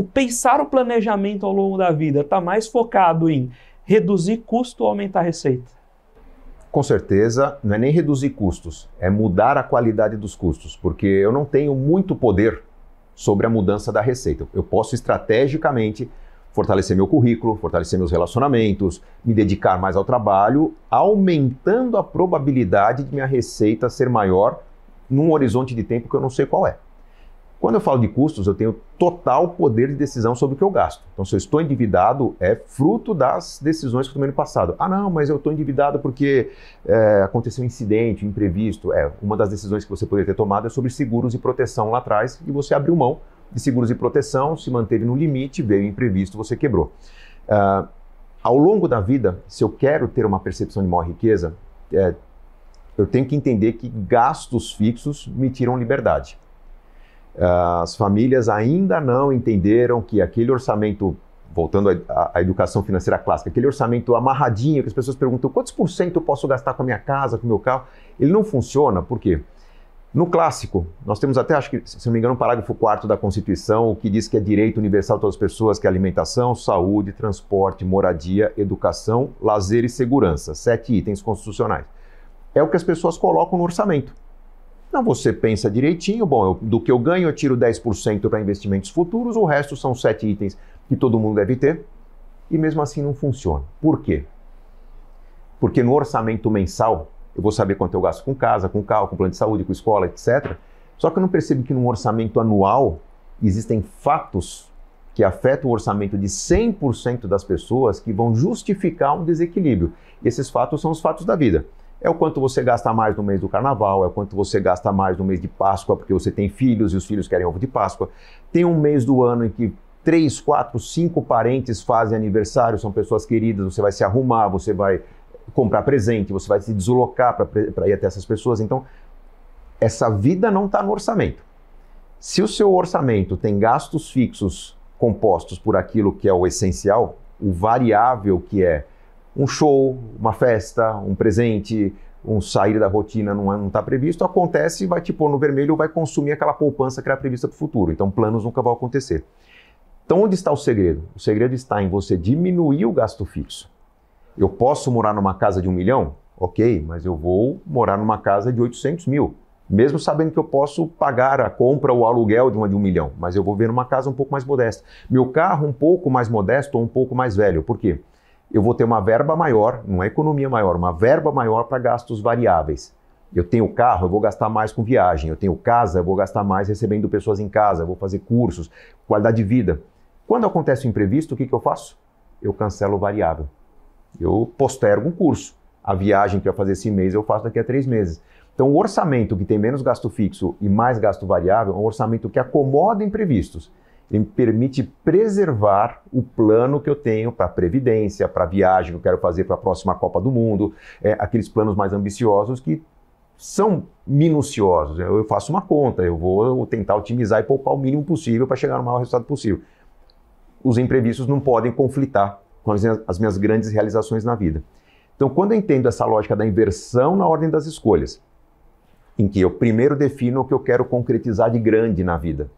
o pensar o planejamento ao longo da vida está mais focado em reduzir custo ou aumentar receita? Com certeza, não é nem reduzir custos, é mudar a qualidade dos custos, porque eu não tenho muito poder sobre a mudança da receita. Eu posso estrategicamente fortalecer meu currículo, fortalecer meus relacionamentos, me dedicar mais ao trabalho, aumentando a probabilidade de minha receita ser maior num horizonte de tempo que eu não sei qual é. Quando eu falo de custos, eu tenho total poder de decisão sobre o que eu gasto. Então, se eu estou endividado, é fruto das decisões que eu tomei no passado. Ah, não, mas eu estou endividado porque é, aconteceu um incidente, um imprevisto. É, uma das decisões que você poderia ter tomado é sobre seguros e proteção lá atrás e você abriu mão de seguros e proteção, se manteve no limite, veio imprevisto, você quebrou. Uh, ao longo da vida, se eu quero ter uma percepção de maior riqueza, é, eu tenho que entender que gastos fixos me tiram liberdade as famílias ainda não entenderam que aquele orçamento, voltando à educação financeira clássica, aquele orçamento amarradinho que as pessoas perguntam quantos por cento eu posso gastar com a minha casa, com o meu carro, ele não funciona, por quê? No clássico, nós temos até, acho que, se não me engano, o um parágrafo 4 da Constituição, o que diz que é direito universal de todas as pessoas, que é alimentação, saúde, transporte, moradia, educação, lazer e segurança. Sete itens constitucionais. É o que as pessoas colocam no orçamento. Não, você pensa direitinho, bom, eu, do que eu ganho eu tiro 10% para investimentos futuros, o resto são sete itens que todo mundo deve ter, e mesmo assim não funciona. Por quê? Porque no orçamento mensal, eu vou saber quanto eu gasto com casa, com carro, com plano de saúde, com escola, etc. Só que eu não percebo que num orçamento anual existem fatos que afetam o orçamento de 100% das pessoas que vão justificar um desequilíbrio. E esses fatos são os fatos da vida. É o quanto você gasta mais no mês do carnaval, é o quanto você gasta mais no mês de Páscoa, porque você tem filhos e os filhos querem ovo de Páscoa. Tem um mês do ano em que três, quatro, cinco parentes fazem aniversário, são pessoas queridas, você vai se arrumar, você vai comprar presente, você vai se deslocar para ir até essas pessoas. Então, essa vida não está no orçamento. Se o seu orçamento tem gastos fixos compostos por aquilo que é o essencial, o variável que é um show, uma festa, um presente, um sair da rotina não está é, previsto, acontece, e vai te pôr no vermelho, vai consumir aquela poupança que era prevista para o futuro. Então, planos nunca vão acontecer. Então, onde está o segredo? O segredo está em você diminuir o gasto fixo. Eu posso morar numa casa de um milhão? Ok, mas eu vou morar numa casa de 800 mil. Mesmo sabendo que eu posso pagar a compra ou aluguel de uma de um milhão, mas eu vou ver numa casa um pouco mais modesta. Meu carro um pouco mais modesto ou um pouco mais velho. Por quê? eu vou ter uma verba maior, não é economia maior, uma verba maior para gastos variáveis. Eu tenho carro, eu vou gastar mais com viagem. Eu tenho casa, eu vou gastar mais recebendo pessoas em casa, vou fazer cursos, qualidade de vida. Quando acontece o um imprevisto, o que, que eu faço? Eu cancelo o variável. Eu postergo um curso. A viagem que eu ia fazer esse mês, eu faço daqui a três meses. Então, o orçamento que tem menos gasto fixo e mais gasto variável é um orçamento que acomoda imprevistos. Ele me permite preservar o plano que eu tenho para previdência, para viagem que eu quero fazer para a próxima Copa do Mundo, é, aqueles planos mais ambiciosos que são minuciosos. Eu faço uma conta, eu vou tentar otimizar e poupar o mínimo possível para chegar no maior resultado possível. Os imprevistos não podem conflitar com as minhas, as minhas grandes realizações na vida. Então, quando eu entendo essa lógica da inversão na ordem das escolhas, em que eu primeiro defino o que eu quero concretizar de grande na vida,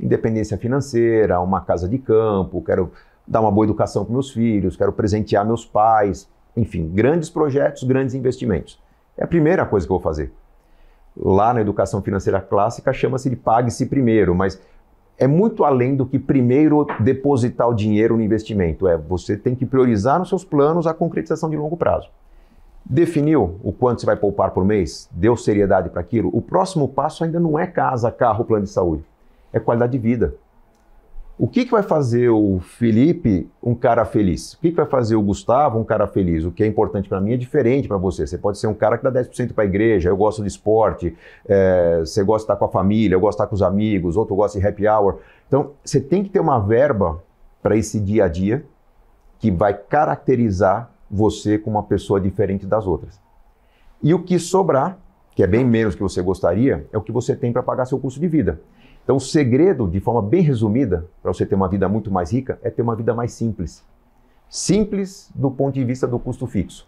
independência financeira, uma casa de campo, quero dar uma boa educação para meus filhos, quero presentear meus pais, enfim, grandes projetos, grandes investimentos. É a primeira coisa que eu vou fazer. Lá na educação financeira clássica chama-se de pague-se primeiro, mas é muito além do que primeiro depositar o dinheiro no investimento. É, você tem que priorizar nos seus planos a concretização de longo prazo. Definiu o quanto você vai poupar por mês? Deu seriedade para aquilo? O próximo passo ainda não é casa, carro, plano de saúde é qualidade de vida. O que, que vai fazer o Felipe um cara feliz? O que, que vai fazer o Gustavo um cara feliz? O que é importante para mim é diferente para você. Você pode ser um cara que dá 10% para a igreja, eu gosto de esporte, é, você gosta de estar com a família, eu gosto de estar com os amigos, outro gosta de happy hour. Então, você tem que ter uma verba para esse dia a dia que vai caracterizar você como uma pessoa diferente das outras. E o que sobrar, que é bem menos que você gostaria, é o que você tem para pagar seu custo de vida. Então, o segredo, de forma bem resumida, para você ter uma vida muito mais rica, é ter uma vida mais simples. Simples do ponto de vista do custo fixo,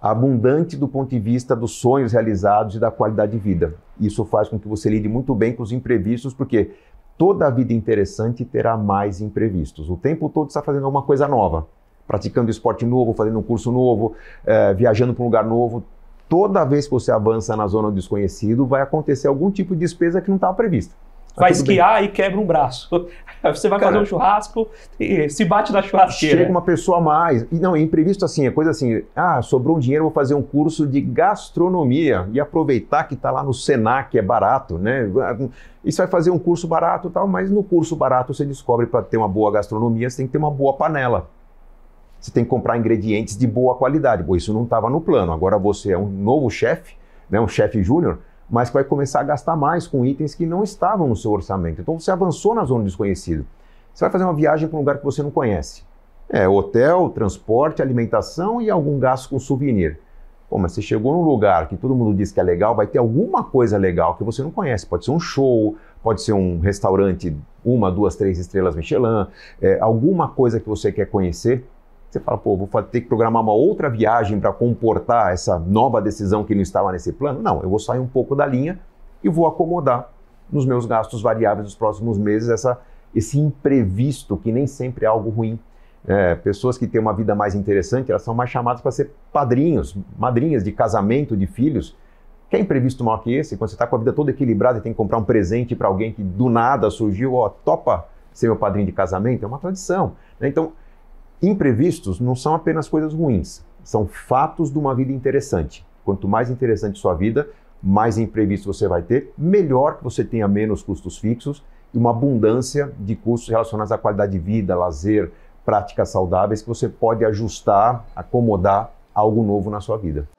abundante do ponto de vista dos sonhos realizados e da qualidade de vida. Isso faz com que você lide muito bem com os imprevistos, porque toda vida interessante terá mais imprevistos. O tempo todo está fazendo alguma coisa nova, praticando esporte novo, fazendo um curso novo, eh, viajando para um lugar novo. Toda vez que você avança na zona do desconhecido, vai acontecer algum tipo de despesa que não estava prevista vai tá esquiar bem. e quebra um braço. Você vai Cara, fazer um churrasco e se bate na churrasqueira. Chega uma pessoa a mais. E não, é imprevisto assim, é coisa assim, ah, sobrou um dinheiro, vou fazer um curso de gastronomia e aproveitar que está lá no Senac, é barato, né? Isso vai fazer um curso barato tal, mas no curso barato você descobre para ter uma boa gastronomia, você tem que ter uma boa panela. Você tem que comprar ingredientes de boa qualidade. Bom, isso não estava no plano. Agora você é um novo chefe, né, um chefe júnior, mas que vai começar a gastar mais com itens que não estavam no seu orçamento. Então você avançou na zona desconhecida. Você vai fazer uma viagem para um lugar que você não conhece. É, hotel, transporte, alimentação e algum gasto com souvenir. Pô, mas você chegou num lugar que todo mundo diz que é legal, vai ter alguma coisa legal que você não conhece. Pode ser um show, pode ser um restaurante, uma, duas, três estrelas Michelin, é, alguma coisa que você quer conhecer. Você fala, pô, vou ter que programar uma outra viagem para comportar essa nova decisão que não estava nesse plano? Não, eu vou sair um pouco da linha e vou acomodar nos meus gastos variáveis dos próximos meses essa, esse imprevisto que nem sempre é algo ruim. É, pessoas que têm uma vida mais interessante, elas são mais chamadas para ser padrinhos, madrinhas de casamento, de filhos. Que é imprevisto maior que esse? Quando você está com a vida toda equilibrada e tem que comprar um presente para alguém que do nada surgiu, ó, topa ser meu padrinho de casamento? É uma tradição. Né? Então, Imprevistos não são apenas coisas ruins, são fatos de uma vida interessante. Quanto mais interessante sua vida, mais imprevisto você vai ter, melhor que você tenha menos custos fixos e uma abundância de custos relacionados à qualidade de vida, lazer, práticas saudáveis que você pode ajustar, acomodar algo novo na sua vida.